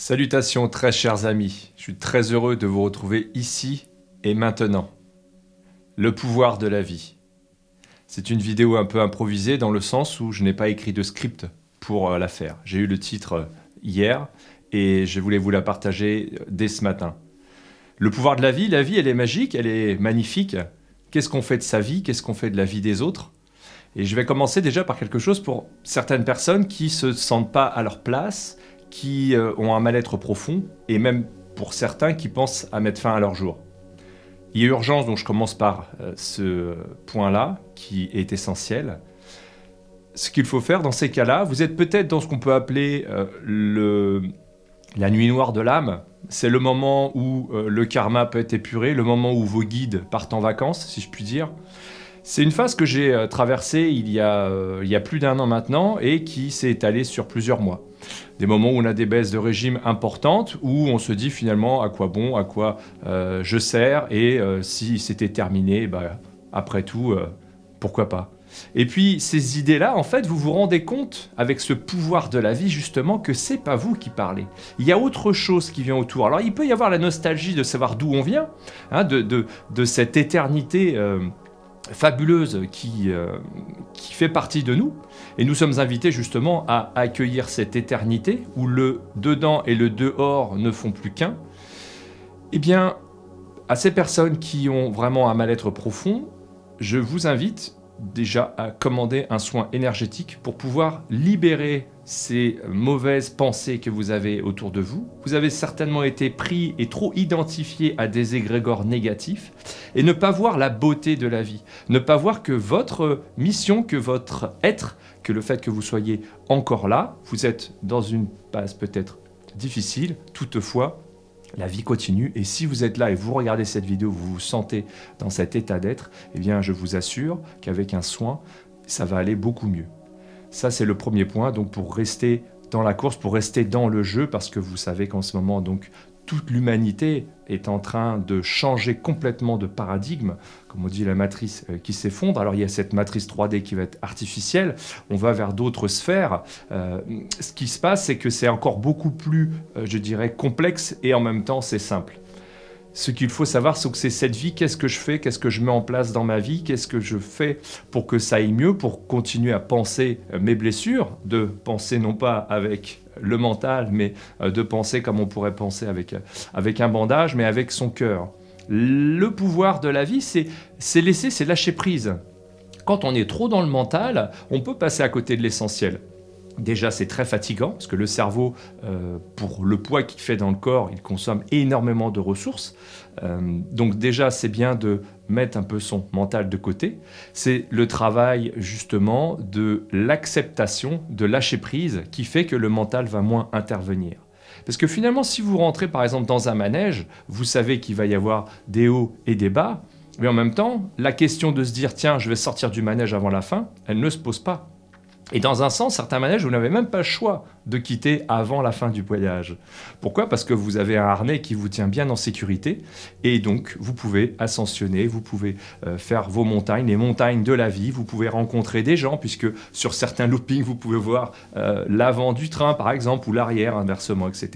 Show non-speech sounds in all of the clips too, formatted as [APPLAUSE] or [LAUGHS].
Salutations très chers amis, je suis très heureux de vous retrouver ici et maintenant. Le pouvoir de la vie. C'est une vidéo un peu improvisée dans le sens où je n'ai pas écrit de script pour euh, la faire. J'ai eu le titre euh, hier et je voulais vous la partager euh, dès ce matin. Le pouvoir de la vie, la vie elle est magique, elle est magnifique. Qu'est-ce qu'on fait de sa vie, qu'est-ce qu'on fait de la vie des autres et je vais commencer déjà par quelque chose pour certaines personnes qui se sentent pas à leur place qui euh, ont un mal-être profond et même pour certains qui pensent à mettre fin à leur jour. Il y a urgence, donc je commence par euh, ce point-là qui est essentiel. Ce qu'il faut faire dans ces cas-là, vous êtes peut-être dans ce qu'on peut appeler euh, le, la nuit noire de l'âme. C'est le moment où le karma peut être épuré, le moment où vos guides partent en vacances, si je puis dire. C'est une phase que j'ai traversée il il y a plus d'un an maintenant et qui s'est étalée sur plusieurs mois des moments où on a des baisses de régime importantes, où on se dit finalement à quoi bon, à quoi euh, je sers, et euh, si c'était terminé, bah, après tout, euh, pourquoi pas. Et puis ces idées-là, en fait, vous vous rendez compte avec ce pouvoir de la vie justement que c'est pas vous qui parlez. Il y a autre chose qui vient autour. Alors il peut y avoir la nostalgie de savoir d'où on vient, hein, de, cette éternité fabuleuse qui, euh, qui fait partie de nous. Et nous sommes invités justement à accueillir cette éternité où le dedans et le dehors ne font plus qu'un. Eh bien, à ces personnes qui ont vraiment un mal-être profond, je vous invite déjà à commander un soin énergétique pour pouvoir libérer ces mauvaises pensées que vous avez autour de vous. Vous avez certainement été pris et trop identifié à des égrégores négatifs et ne pas voir la beauté de la vie, ne pas voir que votre mission, que votre être, que le fait que vous soyez encore là, vous êtes dans une phase peut-être difficile, toutefois la vie continue et si vous êtes là et vous regardez cette vidéo, vous vous sentez dans cet état d'être, eh bien je vous assure qu'avec un soin, ça va aller beaucoup mieux. Ça, c'est le premier point. Donc, pour rester dans la course, pour rester dans le jeu, parce que vous savez qu'en ce moment, donc, toute l'humanité est en train de changer complètement de paradigme, comme on dit la matrice euh, qui s'effondre. Alors il y a cette matrice 3D qui va être artificielle, on va vers d'autres sphères. Euh, ce qui se passe, c'est que c'est encore beaucoup plus, euh, je dirais, complexe et en même temps c'est simple. Ce qu'il faut savoir, c'est que c'est cette vie, qu'est-ce que je fais, qu'est-ce que je mets en place dans ma vie, qu'est-ce que je fais pour que ça aille mieux, pour continuer à penser euh, mes blessures, de penser non pas avec le mental, mais euh, de penser comme on pourrait penser avec, euh, avec un bandage, mais avec son cœur. Le pouvoir de la vie, c'est laisser, c'est lâcher prise. Quand on est trop dans le mental, on peut passer à côté de l'essentiel. Déjà, c'est très fatigant parce que le cerveau, euh, pour le poids qu'il fait dans le corps, il consomme énormément de ressources. Euh, donc déjà, c'est bien de mettre un peu son mental de côté. C'est le travail justement de l'acceptation, de lâcher prise, qui fait que le mental va moins intervenir. Parce que finalement, si vous rentrez par exemple dans un manège, vous savez qu'il va y avoir des hauts et des bas, mais en même temps, la question de se dire tiens, je vais sortir du manège avant la fin, elle ne se pose pas. Et dans un sens, certains manèges, vous n'avez même pas le choix de quitter avant la fin du voyage. Pourquoi Parce que vous avez un harnais qui vous tient bien en sécurité et donc vous pouvez ascensionner, vous pouvez euh, faire vos montagnes, les montagnes de la vie, vous pouvez rencontrer des gens puisque sur certains loopings, vous pouvez voir euh, l'avant du train par exemple ou l'arrière inversement, etc.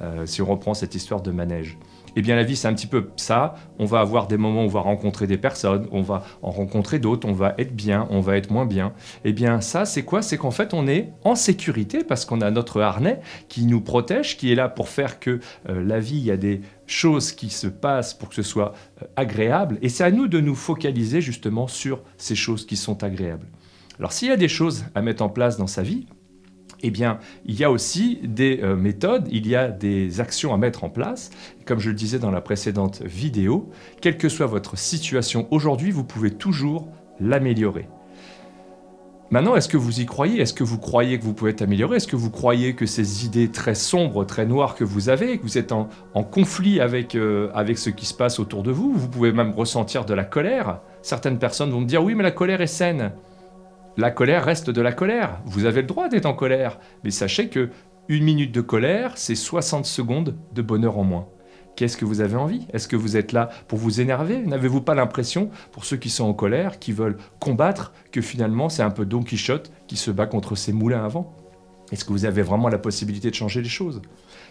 Euh, si on reprend cette histoire de manège. Eh bien, la vie, c'est un petit peu ça. On va avoir des moments où on va rencontrer des personnes, on va en rencontrer d'autres, on va être bien, on va être moins bien. Eh bien, ça, c'est quoi C'est qu'en fait, on est en sécurité parce qu'on a notre harnais qui nous protège, qui est là pour faire que euh, la vie, il y a des choses qui se passent pour que ce soit euh, agréable. Et c'est à nous de nous focaliser justement sur ces choses qui sont agréables. Alors s'il y a des choses à mettre en place dans sa vie, eh bien, il y a aussi des euh, méthodes, il y a des actions à mettre en place. Comme je le disais dans la précédente vidéo, quelle que soit votre situation aujourd'hui, vous pouvez toujours l'améliorer. Maintenant, est-ce que vous y croyez Est-ce que vous croyez que vous pouvez être Est-ce que vous croyez que ces idées très sombres, très noires que vous avez, que vous êtes en, conflit avec, euh, avec ce qui se passe autour de vous Vous pouvez même ressentir de la colère. Certaines personnes vont me dire « oui, mais la colère est saine » la colère reste de la colère. Vous avez le droit d'être en colère, mais sachez que une minute de colère, c'est 60 secondes de bonheur en moins. Qu'est-ce que vous avez envie Est-ce que vous êtes là pour vous énerver N'avez-vous pas l'impression, pour ceux qui sont en colère, qui veulent combattre, que finalement c'est un peu Don Quichotte qui se bat contre ses moulins à vent Est-ce que vous avez vraiment la possibilité de changer les choses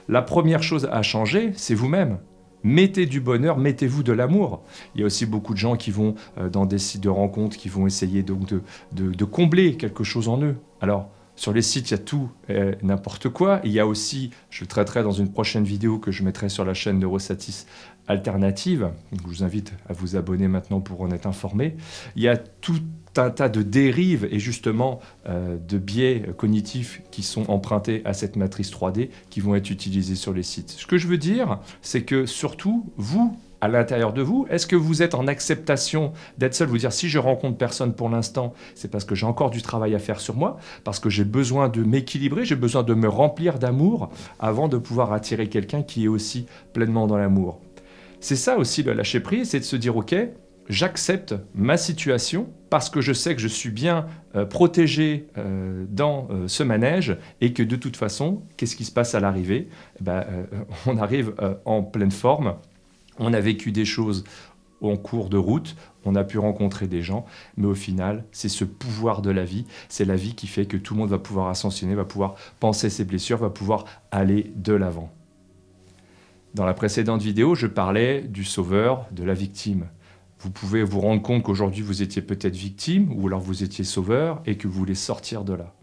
La première chose à changer, c'est vous-même. Mettez du bonheur, mettez-vous de l'amour. Il y a aussi beaucoup de gens qui vont euh, dans des sites de rencontres, qui vont essayer donc de, combler quelque chose en eux. Alors, sur les sites, il y a tout et n'importe quoi. Il y a aussi, je le traiterai dans une prochaine vidéo que je mettrai sur la chaîne de Neurosatis, alternative, je vous invite à vous abonner maintenant pour en être informé, il y a tout un tas de dérives et justement euh, de biais cognitifs qui sont empruntés à cette matrice 3D qui vont être utilisés sur les sites. Ce que je veux dire, c'est que surtout, vous, à l'intérieur de vous Est-ce que vous êtes en acceptation d'être seul Vous dire si je rencontre personne pour l'instant, c'est parce que j'ai encore du travail à faire sur moi, parce que j'ai besoin de m'équilibrer, j'ai besoin de me remplir d'amour avant de pouvoir attirer quelqu'un qui est aussi pleinement dans l'amour. C'est ça aussi le lâcher prise, c'est de se dire ok, j'accepte ma situation parce que je sais que je suis bien euh, protégé euh, dans euh, ce manège et que de toute façon, qu'est-ce qui se passe à l'arrivée eh ben, [LAUGHS] On arrive en pleine forme, on a vécu des choses en cours de route, on a pu rencontrer des gens, mais au final, c'est ce pouvoir de la vie, c'est la vie qui fait que tout le monde va pouvoir ascensionner, va pouvoir penser ses blessures, va pouvoir aller de l'avant. Dans la précédente vidéo, je parlais du sauveur, de la victime. Vous pouvez vous rendre compte qu'aujourd'hui vous étiez peut-être victime ou alors vous étiez sauveur et que vous voulez sortir de là.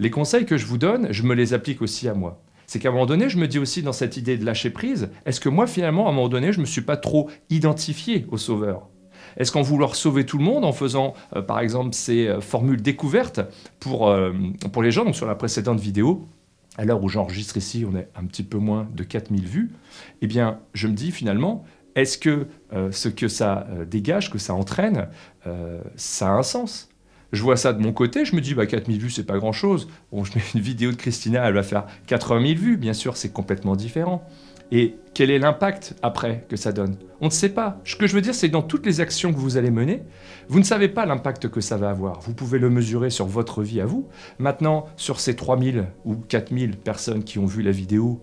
Les conseils que je vous donne, je me les applique aussi à moi. C'est qu'à un moment donné, je me dis aussi dans cette idée de lâcher prise, est-ce que moi finalement, à un moment donné, je ne me suis pas trop identifié au sauveur est-ce qu'en vouloir sauver tout le monde, en faisant euh, par exemple ces euh, formules découvertes pour, euh, pour les gens, donc sur la précédente vidéo, à l'heure où j'enregistre ici, on est un petit peu moins de 4000 vues, eh bien, je me dis finalement, est-ce que euh, ce que ça euh, dégage, que ça entraîne, euh, ça a un sens je vois ça de mon côté, je me dis, bah, 4000 vues, c'est pas grand chose. Bon, je mets une vidéo de Christina, elle va faire 80 000 vues, bien sûr, c'est complètement différent. Et quel est l'impact après que ça donne On ne sait pas. Ce que je veux dire, c'est dans toutes les actions que vous allez mener, vous ne savez pas l'impact que ça va avoir. Vous pouvez le mesurer sur votre vie à vous. Maintenant, sur ces 3000 ou 4000 personnes qui ont vu la vidéo,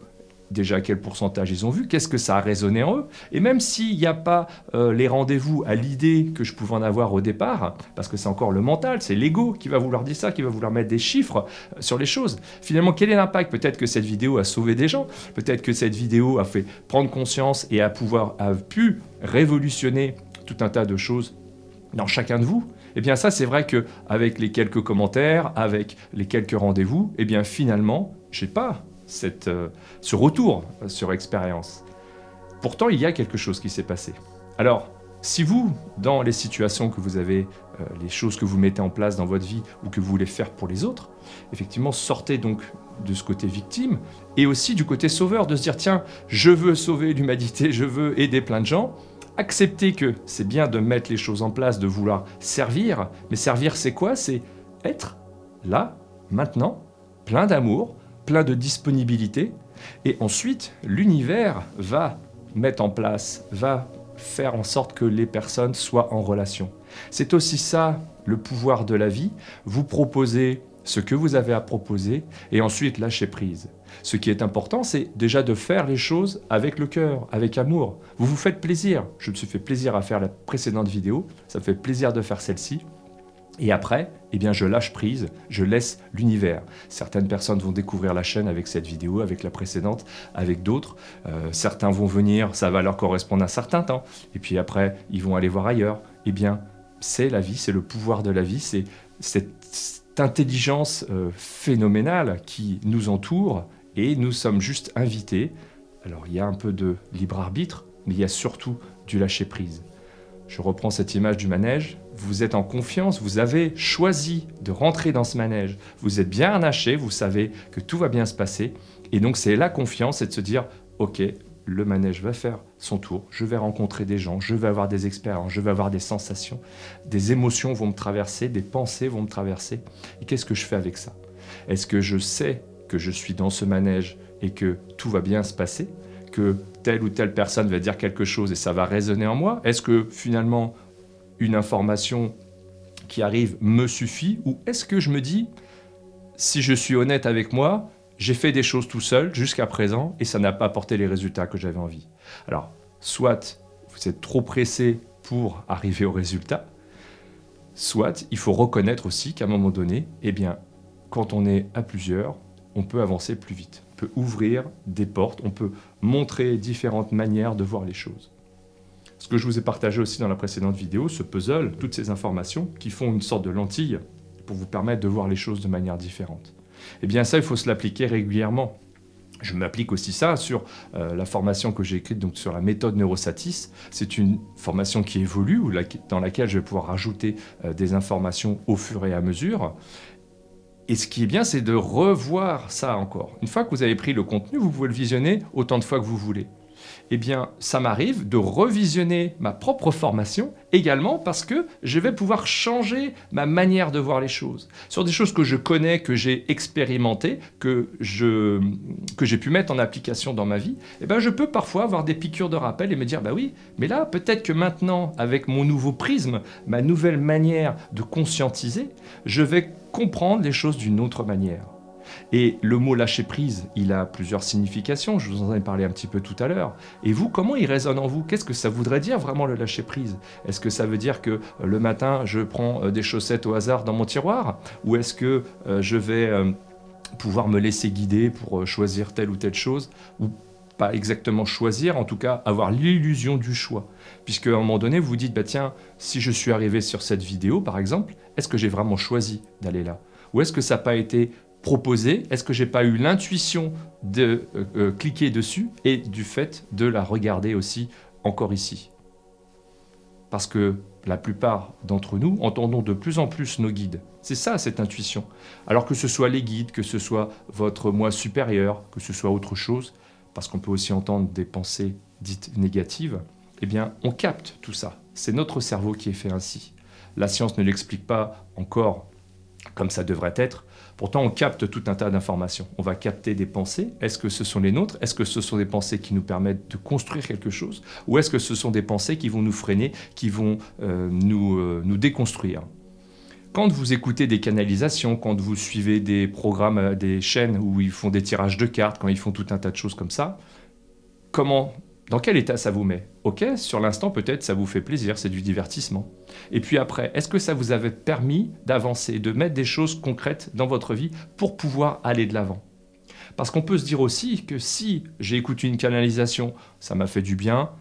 déjà quel pourcentage ils ont vu, qu'est-ce que ça a résonné en eux. Et même s'il n'y a pas euh, les rendez-vous à l'idée que je pouvais en avoir au départ, parce que c'est encore le mental, c'est l'ego qui va vouloir dire ça, qui va vouloir mettre des chiffres euh, sur les choses. Finalement, quel est l'impact Peut-être que cette vidéo a sauvé des gens, peut-être que cette vidéo a fait prendre conscience et a, pouvoir, a pu révolutionner tout un tas de choses dans chacun de vous. Eh bien ça, c'est vrai que avec les quelques commentaires, avec les quelques rendez-vous, eh bien finalement, je sais pas, euh, ce retour sur expérience. Pourtant, il y a quelque chose qui s'est passé. Alors, si vous, dans les situations que vous avez, euh, les choses que vous mettez en place dans votre vie ou que vous voulez faire pour les autres, effectivement, sortez donc de ce côté victime et aussi du côté sauveur, de se dire tiens, je veux sauver l'humanité, [LAUGHS] je veux aider plein de gens. Acceptez que c'est bien de mettre les choses en place, de vouloir servir, mais servir c'est quoi C'est être là, maintenant, plein d'amour, plein de disponibilité. Et ensuite, l'univers va mettre en place, va faire en sorte que les personnes soient en relation. C'est aussi ça le pouvoir de la vie. Vous proposer ce que vous avez à proposer et ensuite lâcher prise. Ce qui est important, c'est déjà de faire les choses avec le cœur, avec amour. Vous vous faites plaisir. Je me suis fait plaisir à faire la précédente vidéo, ça me fait plaisir de faire celle-ci. Et après, eh bien, je lâche prise, je laisse l'univers. Certaines personnes vont découvrir la chaîne avec cette vidéo, avec la précédente, avec d'autres. Euh, certains vont venir, ça va leur correspondre un certain temps. Et puis après, ils vont aller voir ailleurs. Eh bien, c'est la vie, c'est le pouvoir de la vie, c'est cette, intelligence euh, phénoménale qui nous entoure et nous sommes juste invités. Alors, il y a un peu de libre arbitre, mais il y a surtout du lâcher prise. Je reprends cette image du manège, vous êtes en confiance, vous avez choisi de rentrer dans ce manège, vous êtes bien harnaché, vous savez que tout va bien se passer, et donc c'est la confiance, c'est de se dire, ok, le manège va faire son tour, je vais rencontrer des gens, je vais avoir des expériences, je vais avoir des sensations, des émotions vont me traverser, des pensées vont me traverser, et qu'est-ce que je fais avec ça Est-ce que je sais que je suis dans ce manège et que tout va bien se passer, que telle ou telle personne va dire quelque chose et ça va résonner en moi Est-ce que finalement une information qui arrive me suffit ou est-ce que je me dis, si je suis honnête avec moi, j'ai fait des choses tout seul jusqu'à présent et ça n'a pas apporté les résultats que j'avais envie Alors, soit vous êtes trop pressé pour arriver au résultat, soit il faut reconnaître aussi qu'à un moment donné, eh bien, quand on est à plusieurs, on peut avancer plus vite, on peut ouvrir des portes, on peut montrer différentes manières de voir les choses ce que je vous ai partagé aussi dans la précédente vidéo, ce puzzle, toutes ces informations qui font une sorte de lentille pour vous permettre de voir les choses de manière différente. Eh bien ça, il faut se l'appliquer régulièrement. Je m'applique aussi ça sur euh, la formation que j'ai écrite donc sur la méthode Neurosatis. C'est une formation qui évolue, dans laquelle je vais pouvoir rajouter euh, des informations au fur et à mesure. Et ce qui est bien, c'est de revoir ça encore. Une fois que vous avez pris le contenu, vous pouvez le visionner autant de fois que vous voulez eh bien, ça m'arrive de revisionner ma propre formation également parce que je vais pouvoir changer ma manière de voir les choses. Sur des choses que je connais, que j'ai expérimentées, que j'ai pu mettre en application dans ma vie, eh bien, je peux parfois avoir des piqûres de rappel et me dire, bah oui, mais là, peut-être que maintenant, avec mon nouveau prisme, ma nouvelle manière de conscientiser, je vais comprendre les choses d'une autre manière. Et le mot lâcher prise, il a plusieurs significations, je vous en ai parlé un petit peu tout à l'heure. Et vous, comment il résonne en vous Qu'est-ce que ça voudrait dire vraiment le lâcher prise Est-ce que ça veut dire que euh, le matin, je prends euh, des chaussettes au hasard dans mon tiroir Ou est-ce que euh, je vais pouvoir me laisser guider pour choisir telle ou telle chose Ou pas exactement choisir, en tout cas avoir l'illusion du choix. Puisque à un moment donné, vous vous dites, bah tiens, si je suis arrivé sur cette vidéo par exemple, est-ce que j'ai vraiment choisi d'aller là Ou est-ce que ça n'a pas été proposer, est-ce que j'ai pas eu l'intuition de euh, euh, cliquer dessus et du fait de la regarder aussi encore ici Parce que la plupart d'entre nous entendons de plus en plus nos guides. C'est ça cette intuition. Alors que ce soit les guides, que ce soit votre moi supérieur, que ce soit autre chose, parce qu'on peut aussi entendre des pensées dites négatives, eh bien on capte tout ça. C'est notre cerveau qui est fait ainsi. La science ne l'explique pas encore comme ça devrait être. Pourtant, on capte tout un tas d'informations. On va capter des pensées. Est-ce que ce sont les nôtres Est-ce que ce sont des pensées qui nous permettent de construire quelque chose Ou est-ce que ce sont des pensées qui vont nous freiner, qui vont euh, euh, nous déconstruire quand vous écoutez des canalisations, quand vous suivez des programmes, euh, des chaînes où ils font des tirages de cartes, quand ils font tout un tas de choses comme ça, comment dans quel état ça vous met Ok, sur l'instant peut-être ça vous fait plaisir, c'est du divertissement. Et puis après, est-ce que ça vous avait permis d'avancer, de mettre des choses concrètes dans votre vie pour pouvoir aller de l'avant Parce qu'on peut se dire aussi que si j'ai écouté une canalisation, ça m'a fait du bien,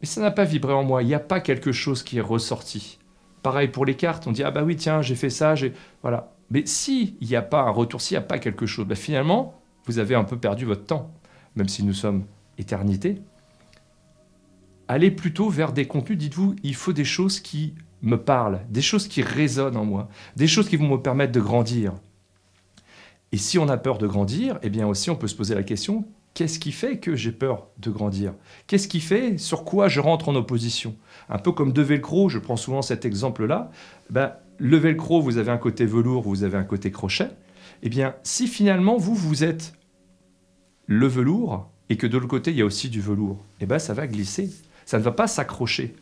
mais ça n'a pas vibré en moi, il n'y a pas quelque chose qui est ressorti. Pareil pour les cartes, on dit ah bah oui tiens j'ai fait ça, j'ai voilà. Mais si il n'y a pas un retour, s'il n'y a pas quelque chose, bah finalement vous avez un peu perdu votre temps, même si nous sommes éternité, allez plutôt vers des contenus, dites-vous, il faut des choses qui me parlent, des choses qui résonnent en moi, des choses qui vont me permettre de grandir. Et si on a peur de grandir, eh bien aussi on peut se poser la question, qu'est-ce qui fait que j'ai peur de grandir Qu'est-ce qui fait sur quoi je rentre en opposition Un peu comme de velcro, je prends souvent cet exemple-là. Ben, le velcro, vous avez un côté velours, vous avez un côté crochet. Eh bien, si finalement, vous, vous êtes le velours et que de l'autre côté, il y a aussi du velours, eh bien, ça va glisser ça ne va pas s'accrocher.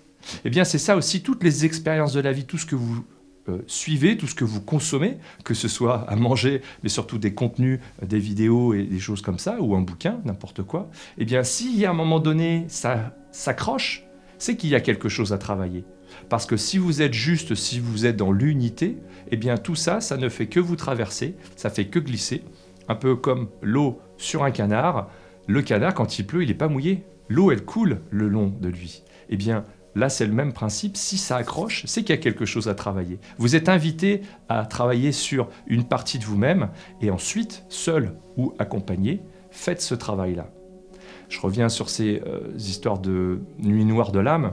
Eh bien, c'est ça aussi, toutes les expériences de la vie, tout ce que vous euh, suivez, tout ce que vous consommez, que ce soit à manger, mais surtout des contenus, euh, des vidéos et des choses comme ça, ou un bouquin, n'importe quoi, eh bien, s'il y a un moment donné, ça s'accroche, c'est qu'il y a quelque chose à travailler. Parce que si vous êtes juste, si vous êtes dans l'unité, eh bien tout ça, ça ne fait que vous traverser, ça fait que glisser, un peu comme l'eau sur un canard. Le canard, quand il pleut, il n'est pas mouillé, l'eau elle coule le long de lui. Eh bien, là c'est le même principe, si ça accroche, c'est qu'il y a quelque chose à travailler. Vous êtes invité à travailler sur une partie de vous-même et ensuite, seul ou accompagné, faites ce travail-là. Je reviens sur ces euh, histoires de nuit noire de l'âme,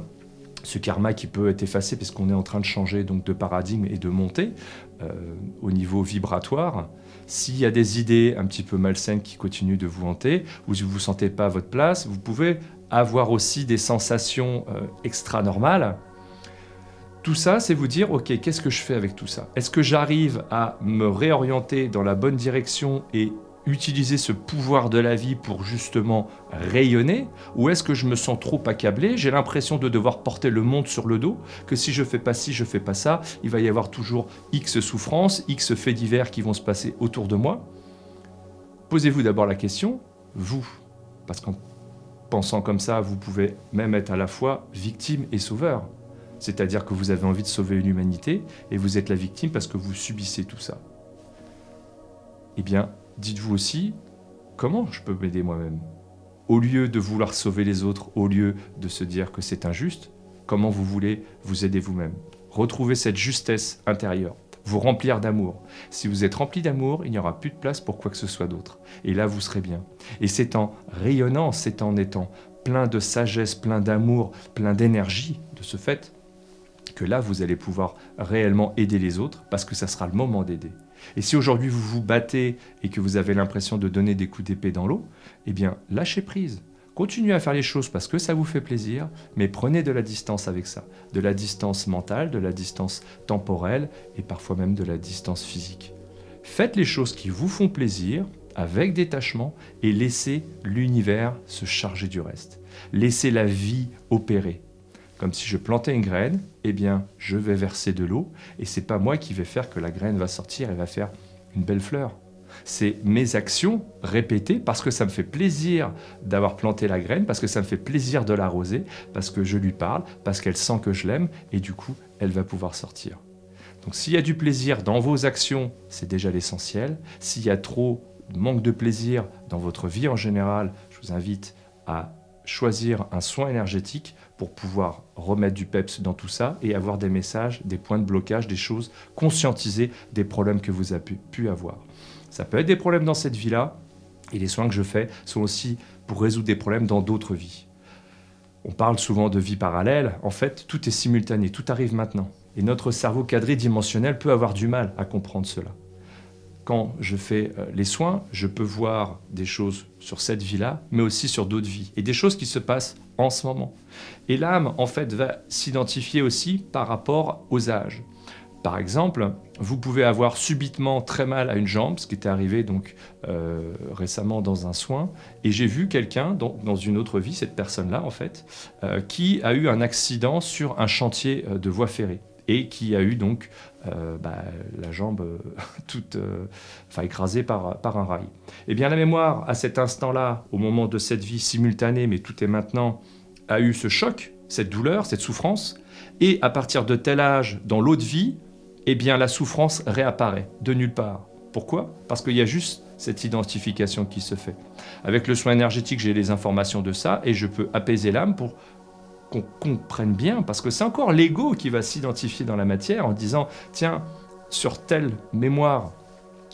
ce karma qui peut être effacé parce qu'on est en train de changer donc de paradigme et de monter euh, au niveau vibratoire. S'il y a des idées un petit peu malsaines qui continuent de vous hanter, vous ne vous sentez pas à votre place, vous pouvez avoir aussi des sensations euh, extra-normales. Tout ça, c'est vous dire, ok, qu'est-ce que je fais avec tout ça Est-ce que j'arrive à me réorienter dans la bonne direction et utiliser ce pouvoir de la vie pour justement rayonner Ou est-ce que je me sens trop accablé J'ai l'impression de devoir porter le monde sur le dos, que si je fais pas ci, je fais pas ça, il va y avoir toujours X souffrances, X faits divers qui vont se passer autour de moi. Posez-vous d'abord la question, vous, parce qu'en pensant comme ça, vous pouvez même être à la fois victime et sauveur. C'est-à-dire que vous avez envie de sauver une humanité et vous êtes la victime parce que vous subissez tout ça. Eh bien, dites-vous aussi, comment je peux m'aider moi-même Au lieu de vouloir sauver les autres, au lieu de se dire que c'est injuste, comment vous voulez vous aider vous-même Retrouvez cette justesse intérieure, vous remplir d'amour. Si vous êtes rempli d'amour, il n'y aura plus de place pour quoi que ce soit d'autre. Et là, vous serez bien. Et c'est en rayonnant, c'est en étant plein de sagesse, plein d'amour, plein d'énergie, de ce fait, que là, vous allez pouvoir réellement aider les autres, parce que ça sera le moment d'aider. Et si aujourd'hui vous vous battez et que vous avez l'impression de donner des coups d'épée dans l'eau, eh bien lâchez prise. Continuez à faire les choses parce que ça vous fait plaisir, mais prenez de la distance avec ça. De la distance mentale, de la distance temporelle et parfois même de la distance physique. Faites les choses qui vous font plaisir avec détachement et laissez l'univers se charger du reste. Laissez la vie opérer. Comme si je plantais une graine, eh bien, je vais verser de l'eau et c'est pas moi qui vais faire que la graine va sortir et va faire une belle fleur. C'est mes actions répétées parce que ça me fait plaisir d'avoir planté la graine, parce que ça me fait plaisir de l'arroser, parce que je lui parle, parce qu'elle sent que je l'aime et du coup, elle va pouvoir sortir. Donc s'il y a du plaisir dans vos actions, c'est déjà l'essentiel. S'il y a trop manque de plaisir dans votre vie en général, je vous invite à choisir un soin énergétique pour pouvoir remettre du PEPS dans tout ça et avoir des messages, des points de blocage, des choses, conscientiser des problèmes que vous avez pu avoir. Ça peut être des problèmes dans cette vie-là, et les soins que je fais sont aussi pour résoudre des problèmes dans d'autres vies. On parle souvent de vie parallèle, en fait tout est simultané, tout arrive maintenant. Et notre cerveau quadridimensionnel peut avoir du mal à comprendre cela quand je fais euh, les soins, je peux voir des choses sur cette vie-là, mais aussi sur d'autres vies, et des choses qui se passent en ce moment. Et l'âme, en fait, va s'identifier aussi par rapport aux âges. Par exemple, vous pouvez avoir subitement très mal à une jambe, ce qui était arrivé donc euh, récemment dans un soin, et j'ai vu quelqu'un, dans, une autre vie, cette personne-là en fait, euh, qui a eu un accident sur un chantier de voie ferrée et qui a eu donc euh, bah, la jambe euh, [LAUGHS] toute euh, écrasée par, par un rail. Eh bien la mémoire, à cet instant-là, au moment de cette vie simultanée, mais tout est maintenant, a eu ce choc, cette douleur, cette souffrance, et à partir de tel âge, dans l'autre vie, eh bien la souffrance réapparaît de nulle part. Pourquoi Parce qu'il y a juste cette identification qui se fait. Avec le soin énergétique, j'ai les informations de ça et je peux apaiser l'âme pour qu'on comprenne bien, parce que c'est encore l'ego qui va s'identifier dans la matière en disant, tiens, sur telle mémoire,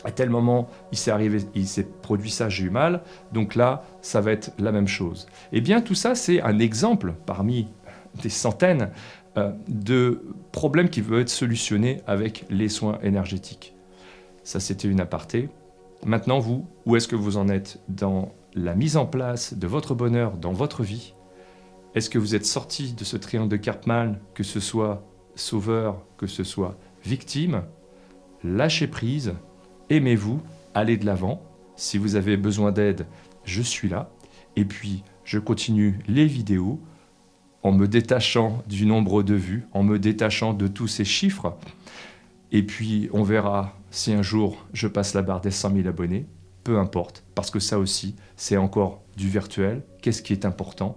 à tel moment, il s'est arrivé, il s'est produit ça, j'ai eu mal, donc là, ça va être la même chose. et eh bien, tout ça, c'est un exemple parmi des centaines euh, de problèmes qui veulent être solutionnés avec les soins énergétiques. Ça, c'était une aparté. Maintenant, vous, où est-ce que vous en êtes dans la mise en place de votre bonheur dans votre vie est-ce que vous êtes sorti de ce triangle de mal que ce soit sauveur, que ce soit victime Lâchez prise, aimez-vous, allez de l'avant. Si vous avez besoin d'aide, je suis là. Et puis, je continue les vidéos en me détachant du nombre de vues, en me détachant de tous ces chiffres. Et puis, on verra si un jour je passe la barre des 100 000 abonnés. Peu importe, parce que ça aussi, c'est encore du virtuel. Qu'est-ce qui est important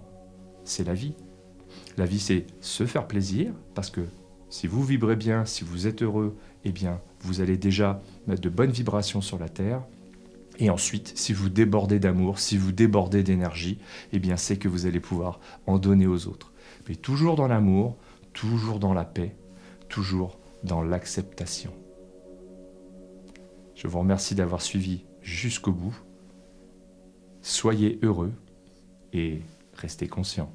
c'est la vie. La vie, c'est se faire plaisir, parce que si vous vibrez bien, si vous êtes heureux, eh bien, vous allez déjà mettre de bonnes vibrations sur la Terre. Et ensuite, si vous débordez d'amour, si vous débordez d'énergie, eh bien, c'est que vous allez pouvoir en donner aux autres. Mais toujours dans l'amour, toujours dans la paix, toujours dans l'acceptation. Je vous remercie d'avoir suivi jusqu'au bout. Soyez heureux et rester conscient.